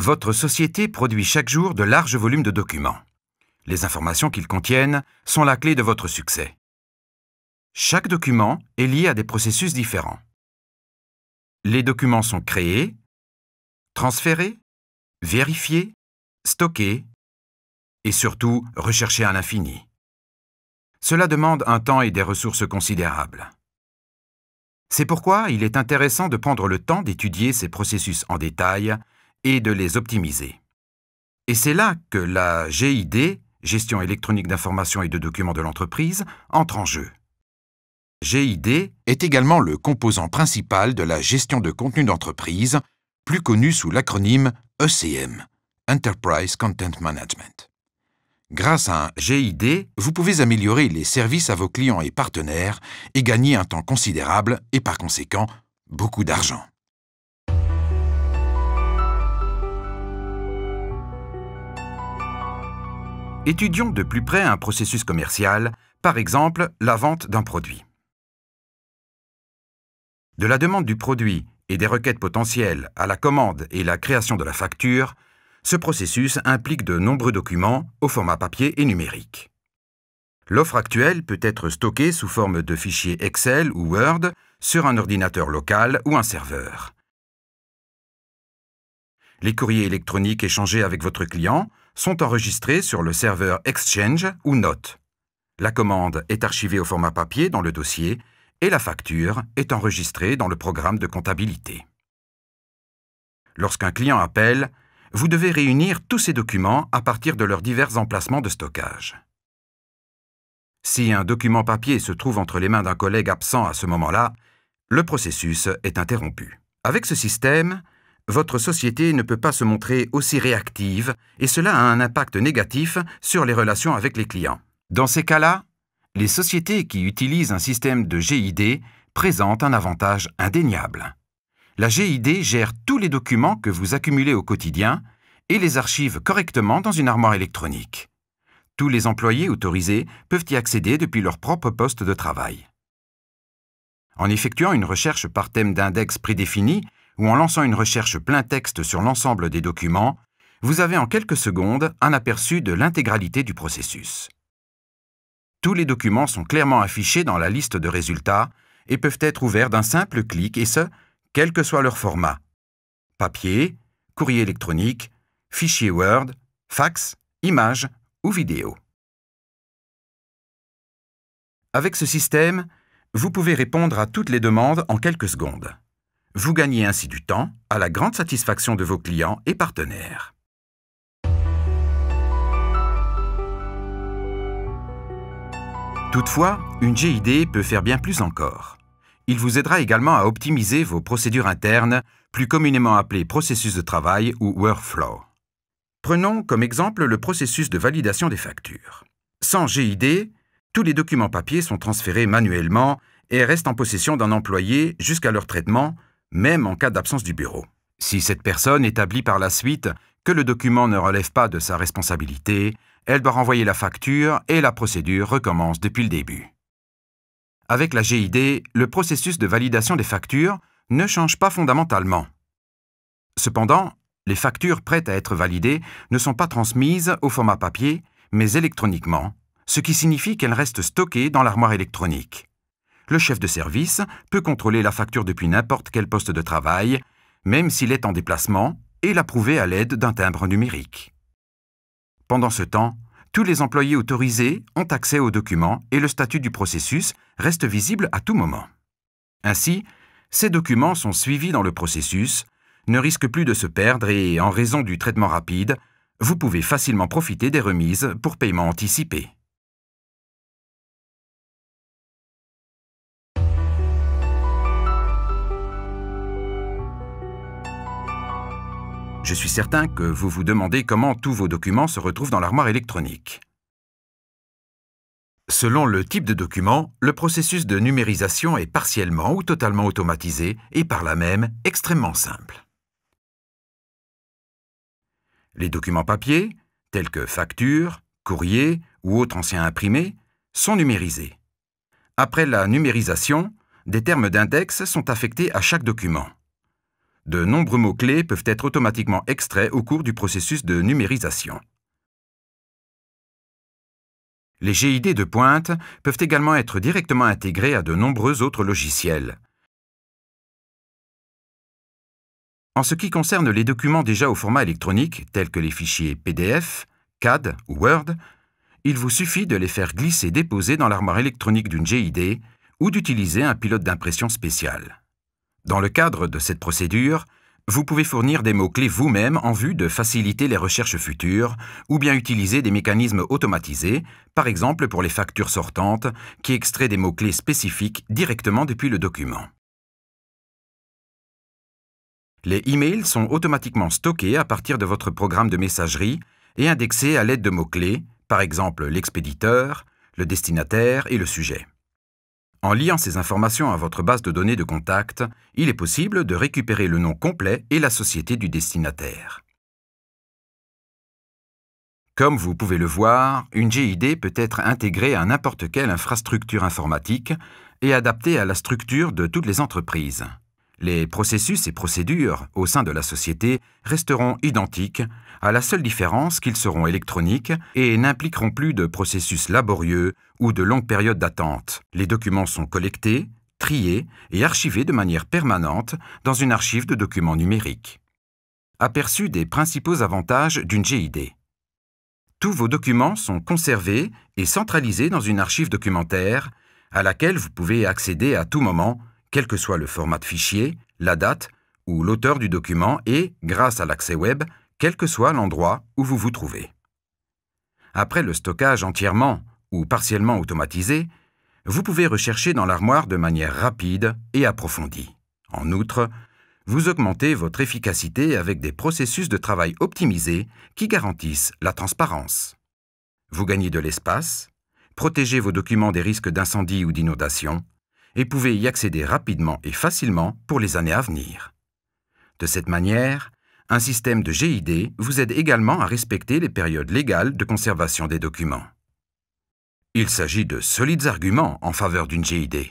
Votre société produit chaque jour de larges volumes de documents. Les informations qu'ils contiennent sont la clé de votre succès. Chaque document est lié à des processus différents. Les documents sont créés, transférés, vérifiés, stockés et surtout recherchés à l'infini. Cela demande un temps et des ressources considérables. C'est pourquoi il est intéressant de prendre le temps d'étudier ces processus en détail et de les optimiser. Et c'est là que la GID, Gestion électronique d'informations et de documents de l'entreprise, entre en jeu. GID est également le composant principal de la gestion de contenu d'entreprise, plus connue sous l'acronyme ECM, Enterprise Content Management. Grâce à un GID, vous pouvez améliorer les services à vos clients et partenaires et gagner un temps considérable et par conséquent beaucoup d'argent. Étudions de plus près un processus commercial, par exemple la vente d'un produit. De la demande du produit et des requêtes potentielles à la commande et la création de la facture, ce processus implique de nombreux documents au format papier et numérique. L'offre actuelle peut être stockée sous forme de fichiers Excel ou Word sur un ordinateur local ou un serveur. Les courriers électroniques échangés avec votre client sont enregistrés sur le serveur Exchange ou Note. La commande est archivée au format papier dans le dossier et la facture est enregistrée dans le programme de comptabilité. Lorsqu'un client appelle, vous devez réunir tous ces documents à partir de leurs divers emplacements de stockage. Si un document papier se trouve entre les mains d'un collègue absent à ce moment-là, le processus est interrompu. Avec ce système, votre société ne peut pas se montrer aussi réactive et cela a un impact négatif sur les relations avec les clients. Dans ces cas-là, les sociétés qui utilisent un système de GID présentent un avantage indéniable. La GID gère tous les documents que vous accumulez au quotidien et les archive correctement dans une armoire électronique. Tous les employés autorisés peuvent y accéder depuis leur propre poste de travail. En effectuant une recherche par thème d'index prédéfini, ou en lançant une recherche plein texte sur l'ensemble des documents, vous avez en quelques secondes un aperçu de l'intégralité du processus. Tous les documents sont clairement affichés dans la liste de résultats et peuvent être ouverts d'un simple clic, et ce, quel que soit leur format. Papier, courrier électronique, fichier Word, fax, image ou vidéo. Avec ce système, vous pouvez répondre à toutes les demandes en quelques secondes. Vous gagnez ainsi du temps, à la grande satisfaction de vos clients et partenaires. Toutefois, une GID peut faire bien plus encore. Il vous aidera également à optimiser vos procédures internes, plus communément appelées processus de travail ou workflow. Prenons comme exemple le processus de validation des factures. Sans GID, tous les documents papier sont transférés manuellement et restent en possession d'un employé jusqu'à leur traitement même en cas d'absence du bureau. Si cette personne établit par la suite que le document ne relève pas de sa responsabilité, elle doit renvoyer la facture et la procédure recommence depuis le début. Avec la GID, le processus de validation des factures ne change pas fondamentalement. Cependant, les factures prêtes à être validées ne sont pas transmises au format papier, mais électroniquement, ce qui signifie qu'elles restent stockées dans l'armoire électronique le chef de service peut contrôler la facture depuis n'importe quel poste de travail, même s'il est en déplacement, et l'approuver à l'aide d'un timbre numérique. Pendant ce temps, tous les employés autorisés ont accès aux documents et le statut du processus reste visible à tout moment. Ainsi, ces documents sont suivis dans le processus, ne risquent plus de se perdre et, en raison du traitement rapide, vous pouvez facilement profiter des remises pour paiement anticipé. Je suis certain que vous vous demandez comment tous vos documents se retrouvent dans l'armoire électronique. Selon le type de document, le processus de numérisation est partiellement ou totalement automatisé et par là même extrêmement simple. Les documents papier, tels que factures, courriers ou autres anciens imprimés, sont numérisés. Après la numérisation, des termes d'index sont affectés à chaque document. De nombreux mots-clés peuvent être automatiquement extraits au cours du processus de numérisation. Les GID de pointe peuvent également être directement intégrés à de nombreux autres logiciels. En ce qui concerne les documents déjà au format électronique, tels que les fichiers PDF, CAD ou Word, il vous suffit de les faire glisser-déposer dans l'armoire électronique d'une GID ou d'utiliser un pilote d'impression spécial. Dans le cadre de cette procédure, vous pouvez fournir des mots-clés vous-même en vue de faciliter les recherches futures ou bien utiliser des mécanismes automatisés, par exemple pour les factures sortantes, qui extraient des mots-clés spécifiques directement depuis le document. Les emails sont automatiquement stockés à partir de votre programme de messagerie et indexés à l'aide de mots-clés, par exemple l'expéditeur, le destinataire et le sujet. En liant ces informations à votre base de données de contact, il est possible de récupérer le nom complet et la société du destinataire. Comme vous pouvez le voir, une GID peut être intégrée à n'importe quelle infrastructure informatique et adaptée à la structure de toutes les entreprises les processus et procédures au sein de la société resteront identiques, à la seule différence qu'ils seront électroniques et n'impliqueront plus de processus laborieux ou de longues périodes d'attente. Les documents sont collectés, triés et archivés de manière permanente dans une archive de documents numériques. Aperçu des principaux avantages d'une GID. Tous vos documents sont conservés et centralisés dans une archive documentaire à laquelle vous pouvez accéder à tout moment quel que soit le format de fichier, la date ou l'auteur du document et, grâce à l'accès web, quel que soit l'endroit où vous vous trouvez. Après le stockage entièrement ou partiellement automatisé, vous pouvez rechercher dans l'armoire de manière rapide et approfondie. En outre, vous augmentez votre efficacité avec des processus de travail optimisés qui garantissent la transparence. Vous gagnez de l'espace, protégez vos documents des risques d'incendie ou d'inondation, et pouvez y accéder rapidement et facilement pour les années à venir. De cette manière, un système de GID vous aide également à respecter les périodes légales de conservation des documents. Il s'agit de solides arguments en faveur d'une GID.